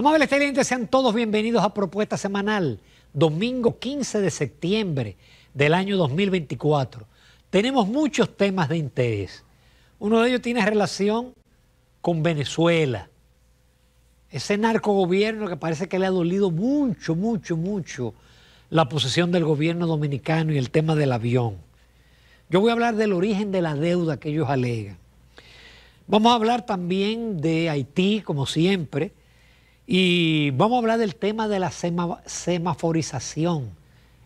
Amables televidentes, sean todos bienvenidos a Propuesta Semanal, domingo 15 de septiembre del año 2024. Tenemos muchos temas de interés. Uno de ellos tiene relación con Venezuela, ese narcogobierno que parece que le ha dolido mucho, mucho, mucho la posición del gobierno dominicano y el tema del avión. Yo voy a hablar del origen de la deuda que ellos alegan. Vamos a hablar también de Haití, como siempre y vamos a hablar del tema de la semaforización,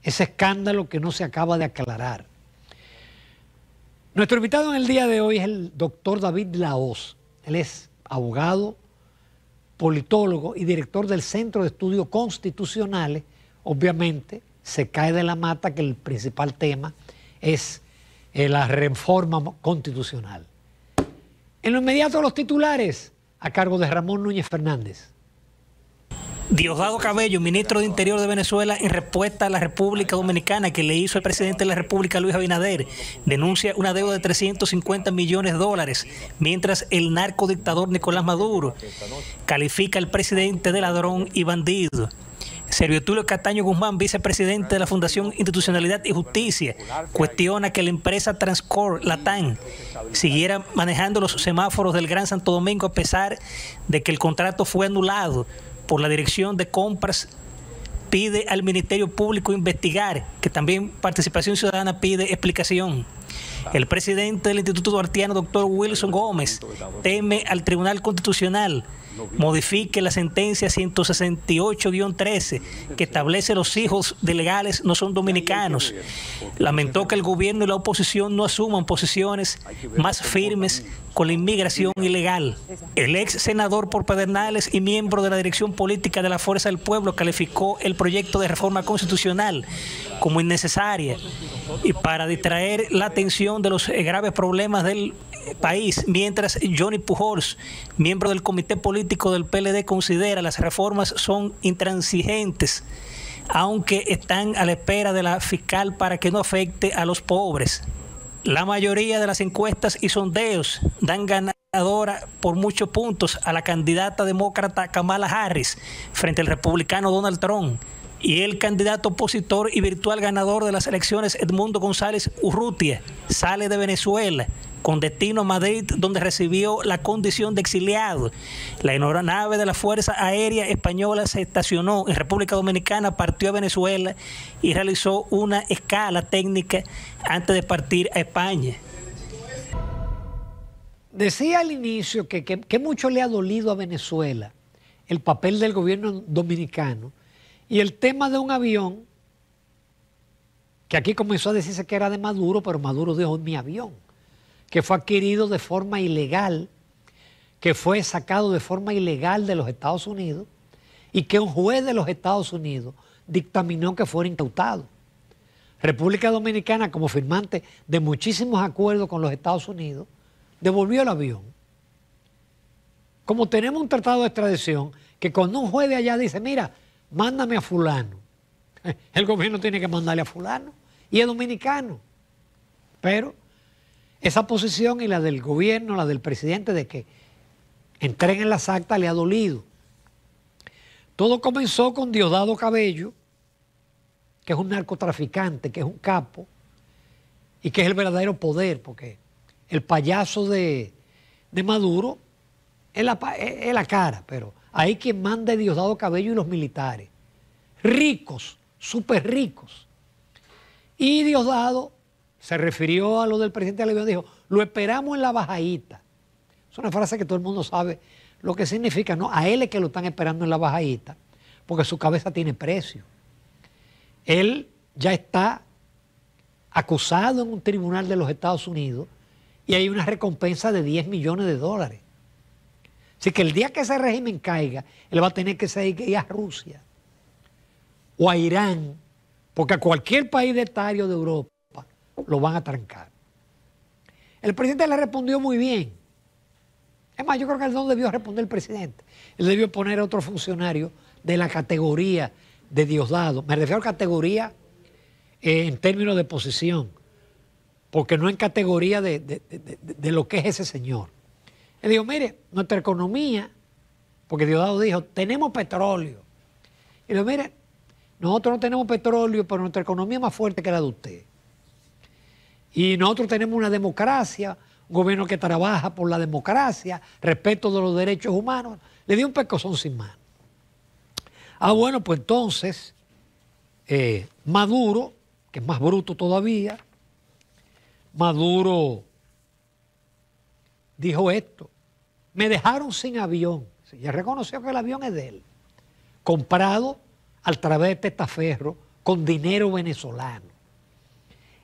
ese escándalo que no se acaba de aclarar. Nuestro invitado en el día de hoy es el doctor David Laoz. Él es abogado, politólogo y director del Centro de Estudios Constitucionales. Obviamente, se cae de la mata que el principal tema es eh, la reforma constitucional. En lo inmediato, los titulares a cargo de Ramón Núñez Fernández. Diosdado Cabello, ministro de Interior de Venezuela, en respuesta a la República Dominicana que le hizo el presidente de la República, Luis Abinader, denuncia una deuda de 350 millones de dólares, mientras el narcodictador Nicolás Maduro califica al presidente de ladrón y bandido. Servio Tulio Castaño Guzmán, vicepresidente de la Fundación Institucionalidad y Justicia, cuestiona que la empresa Transcor Latam siguiera manejando los semáforos del Gran Santo Domingo a pesar de que el contrato fue anulado por la Dirección de Compras pide al Ministerio Público investigar, que también Participación Ciudadana pide explicación. El presidente del Instituto Duartiano, doctor Wilson Gómez, teme al Tribunal Constitucional modifique la sentencia 168-13 que establece los hijos de legales no son dominicanos. Lamentó que el gobierno y la oposición no asuman posiciones más firmes con la inmigración ilegal. El ex senador por Pedernales y miembro de la dirección política de la Fuerza del Pueblo calificó el proyecto de reforma constitucional como innecesaria y para distraer la atención de los eh, graves problemas del eh, país, mientras Johnny Pujols, miembro del comité político del PLD, considera las reformas son intransigentes, aunque están a la espera de la fiscal para que no afecte a los pobres. La mayoría de las encuestas y sondeos dan ganadora por muchos puntos a la candidata demócrata Kamala Harris frente al republicano Donald Trump y el candidato opositor y virtual ganador de las elecciones, Edmundo González Urrutia, sale de Venezuela con destino a Madrid, donde recibió la condición de exiliado. La nave de la Fuerza Aérea Española se estacionó en República Dominicana, partió a Venezuela y realizó una escala técnica antes de partir a España. Decía al inicio que mucho le ha dolido a Venezuela el papel del gobierno dominicano y el tema de un avión, que aquí comenzó a decirse que era de Maduro, pero Maduro dijo mi avión, que fue adquirido de forma ilegal, que fue sacado de forma ilegal de los Estados Unidos y que un juez de los Estados Unidos dictaminó que fuera incautado. República Dominicana, como firmante de muchísimos acuerdos con los Estados Unidos, devolvió el avión. Como tenemos un tratado de extradición, que cuando un juez de allá dice, mira, mándame a fulano. El gobierno tiene que mandarle a fulano y es dominicano. Pero esa posición y la del gobierno, la del presidente, de que entreguen las actas le ha dolido. Todo comenzó con Diosdado Cabello, que es un narcotraficante, que es un capo y que es el verdadero poder, porque el payaso de, Maduro es la cara, pero Ahí quien manda Diosdado Cabello y los militares. Ricos, súper ricos. Y Diosdado se refirió a lo del presidente y dijo, lo esperamos en la bajadita. Es una frase que todo el mundo sabe lo que significa, no, a él es que lo están esperando en la bajadita, porque su cabeza tiene precio. Él ya está acusado en un tribunal de los Estados Unidos y hay una recompensa de 10 millones de dólares. Así que el día que ese régimen caiga, él va a tener que seguir a Rusia o a Irán, porque a cualquier país de etario de Europa lo van a trancar. El presidente le respondió muy bien. Es más, yo creo que no debió responder el presidente. Él debió poner a otro funcionario de la categoría de Diosdado. Me refiero a categoría eh, en términos de posición, porque no en categoría de, de lo que es ese señor. Le digo, mire, nuestra economía, porque Diosdado dijo, tenemos petróleo. Y le digo, mire, nosotros no tenemos petróleo, pero nuestra economía es más fuerte que la de usted. Y nosotros tenemos una democracia, un gobierno que trabaja por la democracia, respeto de los derechos humanos. Le dio un pecozón sin mano. Ah, bueno, pues entonces, eh, Maduro, que es más bruto todavía, Maduro dijo esto. Me dejaron sin avión. Ya reconoció que el avión es de él. Comprado al través de testaferro con dinero venezolano.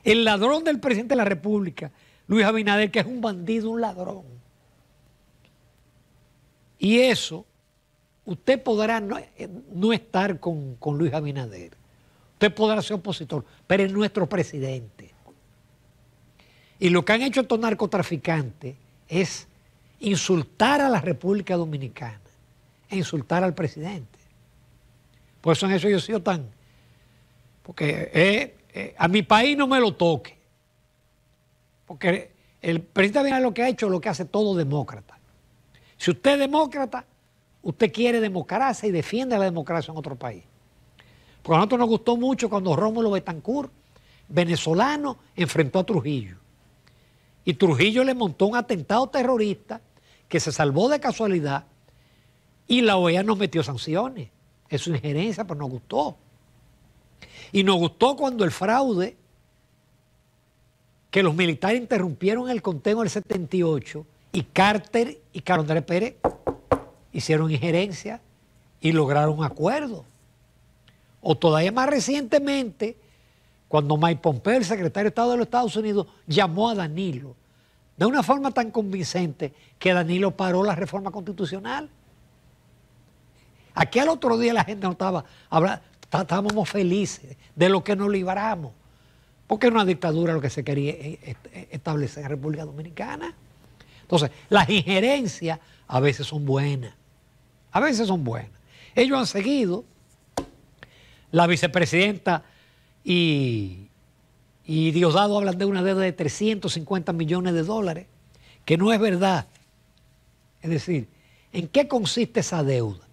El ladrón del presidente de la República, Luis Abinader, que es un bandido, un ladrón. Y eso, usted podrá no, eh, estar con, con Luis Abinader. Usted podrá ser opositor, pero es nuestro presidente. Y lo que han hecho estos narcotraficantes es insultar a la República Dominicana e insultar al presidente. Por eso en eso yo he sido tan... Porque eh, eh, a mi país no me lo toque. Porque el presidente bien lo que ha hecho lo que hace todo demócrata. Si usted es demócrata, usted quiere democracia y defiende la democracia en otro país. Porque a nosotros nos gustó mucho cuando Rómulo Betancourt, venezolano, enfrentó a Trujillo. Y Trujillo le montó un atentado terrorista que se salvó de casualidad y la OEA nos metió sanciones. Es su injerencia, pero nos gustó. Y nos gustó cuando el fraude, que los militares interrumpieron el conteo del 78 y Carter y Carlos Pérez hicieron injerencia y lograron un acuerdo. O todavía más recientemente, cuando Mike Pompeo, el secretario de Estado de los Estados Unidos, llamó a Danilo de una forma tan convincente que Danilo paró la reforma constitucional. Aquí al otro día la gente no estaba hablando, estábamos felices de lo que nos libramos, porque era una dictadura lo que se quería eh, eh, eh, establecer en República Dominicana. Entonces, las injerencias a veces son buenas, a veces son buenas. Ellos han seguido la vicepresidenta y y Diosdado habla de una deuda de 350 millones de dólares, que no es verdad. Es decir, ¿en qué consiste esa deuda?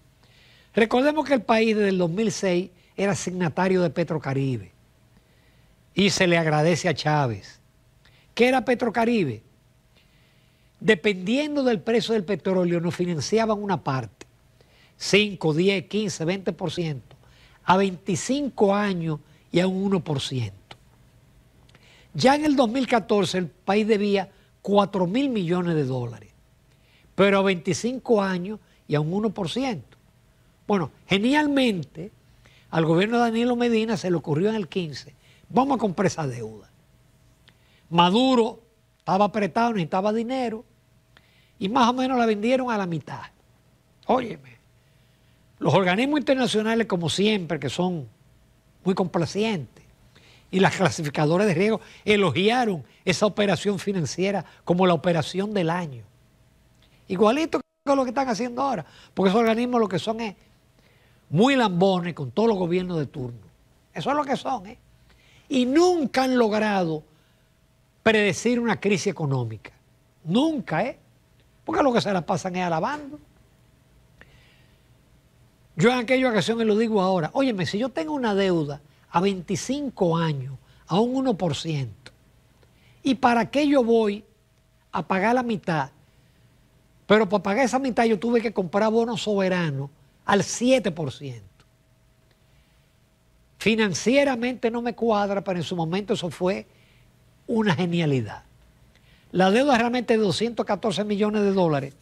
Recordemos que el país desde el 2006 era signatario de Petrocaribe y se le agradece a Chávez. ¿Qué era Petrocaribe? Dependiendo del precio del petróleo, nos financiaban una parte, 5, 10, 15, 20%, a 25 años y a un 1%. Ya en el 2014 el país debía 4 mil millones de dólares, pero a 25 años y a un 1%. Bueno, genialmente al gobierno de Danilo Medina se le ocurrió en el 15, vamos a comprar esa deuda. Maduro estaba apretado, necesitaba dinero y más o menos la vendieron a la mitad. Óyeme, los organismos internacionales como siempre, que son muy complacientes, y las clasificadoras de riesgo elogiaron esa operación financiera como la operación del año. Igualito con lo que están haciendo ahora, porque esos organismos lo que son es muy lambones con todos los gobiernos de turno. Eso es lo que son, ¿eh? Y nunca han logrado predecir una crisis económica. Nunca, ¿eh? Porque lo que se la pasan es alabando. Yo en aquella ocasión, y lo digo ahora, óyeme, si yo tengo una deuda a 25 años a un 1%. ¿Y para qué yo voy a pagar la mitad? Pero para pagar esa mitad yo tuve que comprar bonos soberanos al 7%. Financieramente no me cuadra, pero en su momento eso fue una genialidad. La deuda es realmente de 214 millones de dólares,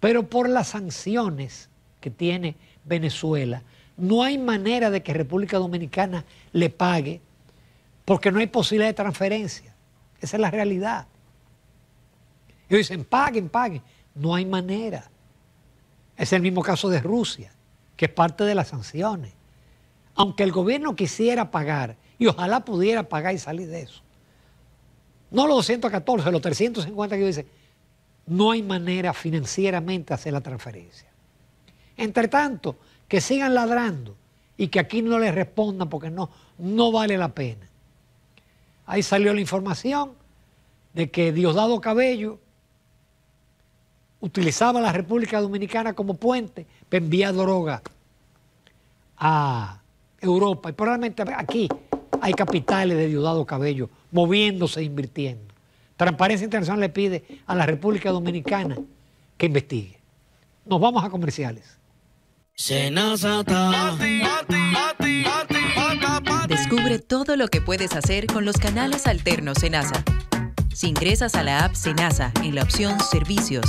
pero por las sanciones que tiene Venezuela, no hay manera de que República Dominicana le pague porque no hay posibilidad de transferencia. Esa es la realidad. Ellos dicen, paguen, paguen. No hay manera. Es el mismo caso de Rusia, que es parte de las sanciones. Aunque el gobierno quisiera pagar, y ojalá pudiera pagar y salir de eso, no los 214, los 350 que dicen, no hay manera financieramente de hacer la transferencia. Entre tanto, que sigan ladrando y que aquí no les respondan porque no, no vale la pena. Ahí salió la información de que Diosdado Cabello utilizaba la República Dominicana como puente para enviar droga a Europa y probablemente aquí hay capitales de Diosdado Cabello moviéndose e invirtiendo. Transparencia Internacional le pide a la República Dominicana que investigue. Nos vamos a comerciales. Descubre todo lo que puedes hacer con los canales alternos Senasa. Si ingresas a la app Senasa en la opción Servicios,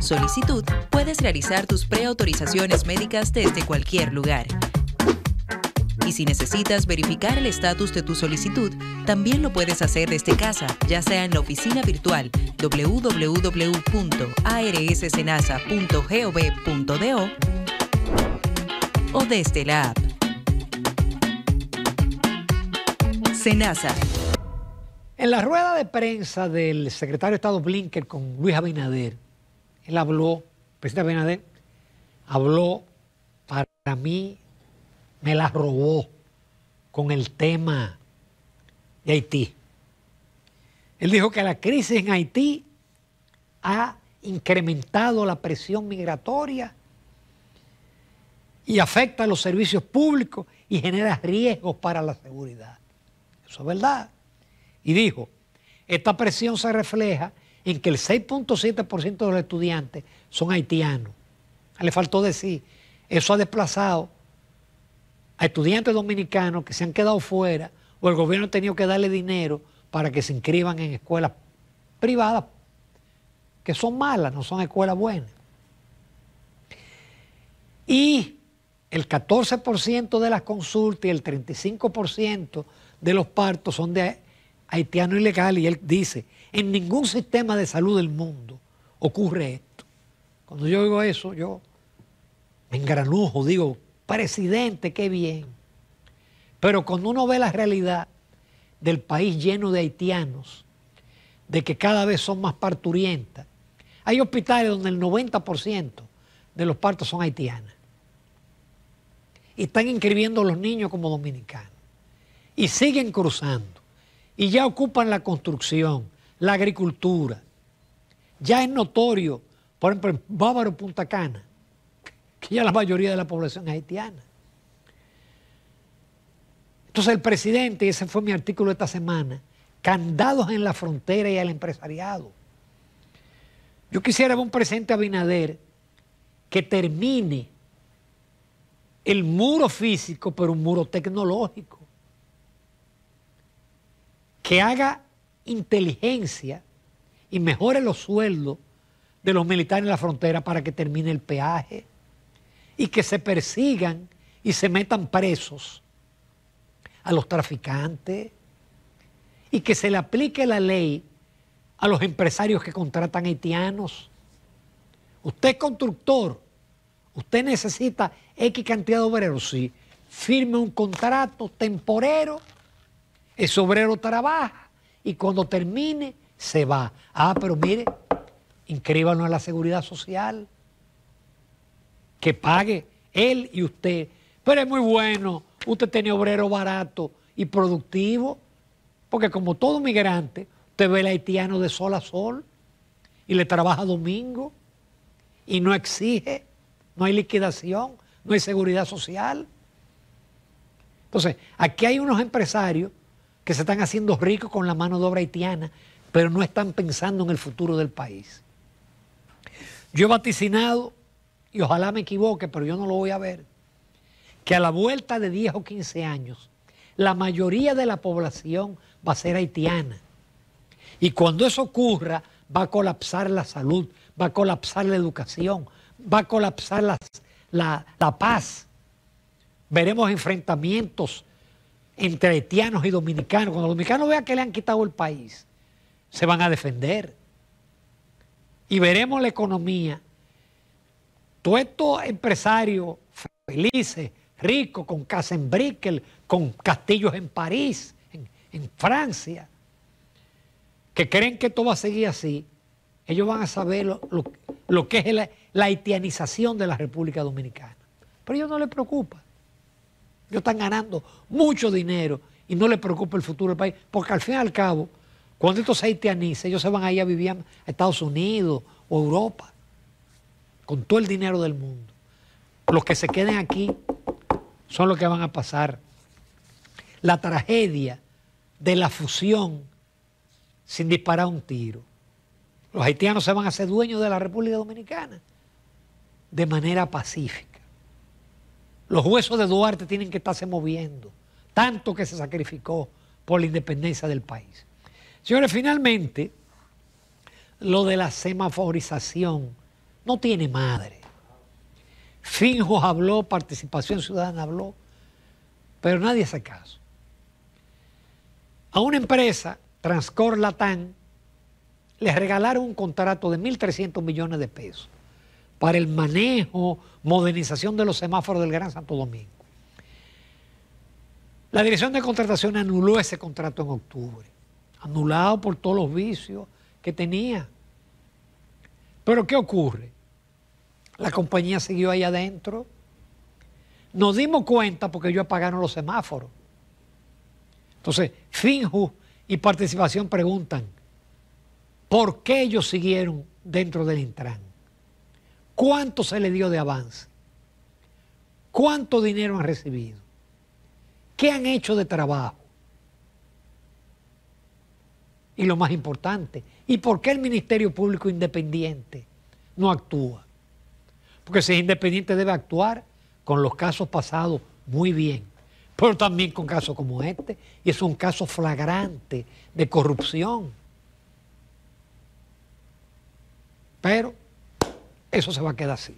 Solicitud, puedes realizar tus preautorizaciones médicas desde cualquier lugar. Y si necesitas verificar el estatus de tu solicitud, también lo puedes hacer desde casa, ya sea en la oficina virtual www.arscenasa.gov.do o desde la app. En la rueda de prensa del secretario de Estado Blinker con Luis Abinader, él habló, presidente Abinader, habló, para mí, me la robó con el tema de Haití. Él dijo que la crisis en Haití ha incrementado la presión migratoria y afecta a los servicios públicos y genera riesgos para la seguridad. Eso es verdad. Y dijo, esta presión se refleja en que el 6.7% de los estudiantes son haitianos. Ah, le faltó decir, eso ha desplazado a estudiantes dominicanos que se han quedado fuera o el gobierno ha tenido que darle dinero para que se inscriban en escuelas privadas que son malas, no son escuelas buenas. Y el 14% de las consultas y el 35% de los partos son de haitiano ilegal Y él dice, en ningún sistema de salud del mundo ocurre esto. Cuando yo digo eso, yo me engranujo, digo, presidente, qué bien. Pero cuando uno ve la realidad del país lleno de haitianos, de que cada vez son más parturientas, hay hospitales donde el 90% de los partos son haitianas y están inscribiendo a los niños como dominicanos. Y siguen cruzando. Y ya ocupan la construcción, la agricultura. Ya es notorio, por ejemplo, en Bávaro Punta Cana, que ya la mayoría de la población es haitiana. Entonces el presidente, y ese fue mi artículo esta semana, candados en la frontera y al empresariado. Yo quisiera ver un presidente Abinader que termine el muro físico, pero un muro tecnológico. Que haga inteligencia y mejore los sueldos de los militares en la frontera para que termine el peaje y que se persigan y se metan presos a los traficantes y que se le aplique la ley a los empresarios que contratan haitianos. Usted es constructor, Usted necesita X cantidad de obreros, sí. Firme un contrato temporero, ese obrero trabaja y cuando termine se va. Ah, pero mire, inscríbanos a la seguridad social, que pague él y usted. Pero es muy bueno, usted tiene obrero barato y productivo, porque como todo migrante, usted ve al haitiano de sol a sol y le trabaja domingo y no exige no hay liquidación, no hay seguridad social. Entonces, aquí hay unos empresarios que se están haciendo ricos con la mano de obra haitiana, pero no están pensando en el futuro del país. Yo he vaticinado, y ojalá me equivoque, pero yo no lo voy a ver, que a la vuelta de 10 o 15 años, la mayoría de la población va a ser haitiana. Y cuando eso ocurra, va a colapsar la salud, va a colapsar la educación, va a colapsar la, paz. Veremos enfrentamientos entre haitianos y dominicanos. Cuando los dominicanos vean que le han quitado el país, se van a defender. Y veremos la economía. Todos estos empresarios felices, ricos, con casa en Brickell, con castillos en París, en, Francia, que creen que todo va a seguir así, ellos van a saber lo que es el, la haitianización de la República Dominicana. Pero a ellos no les preocupa. Ellos están ganando mucho dinero y no les preocupa el futuro del país, porque al fin y al cabo, cuando estos se haitianice, ellos se van a ir a vivir a Estados Unidos o Europa, con todo el dinero del mundo. Los que se queden aquí son los que van a pasar la tragedia de la fusión sin disparar un tiro. Los haitianos se van a hacer dueños de la República Dominicana de manera pacífica. Los huesos de Duarte tienen que estarse moviendo, tanto que se sacrificó por la independencia del país. Señores, finalmente, lo de la semaforización no tiene madre. Finjos habló, participación ciudadana habló, pero nadie hace caso. A una empresa, Transcor Latán, les regalaron un contrato de 1.300 millones de pesos para el manejo, modernización de los semáforos del Gran Santo Domingo. La Dirección de Contratación anuló ese contrato en octubre, anulado por todos los vicios que tenía. Pero ¿qué ocurre? La compañía siguió ahí adentro. Nos dimos cuenta porque ellos apagaron los semáforos. Entonces, Finju y Participación preguntan, ¿por qué ellos siguieron dentro del Intran? ¿Cuánto se le dio de avance? ¿Cuánto dinero han recibido? ¿Qué han hecho de trabajo? Y lo más importante, ¿y por qué el Ministerio Público Independiente no actúa? Porque si es independiente debe actuar con los casos pasados muy bien, pero también con casos como este, y es un caso flagrante de corrupción. Pero eso se va a quedar así.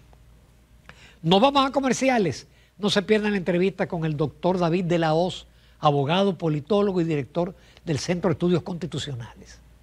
No vamos a comerciales. No se pierdan la entrevista con el doctor David de la Hoz, abogado, politólogo y director del Centro de Estudios Constitucionales.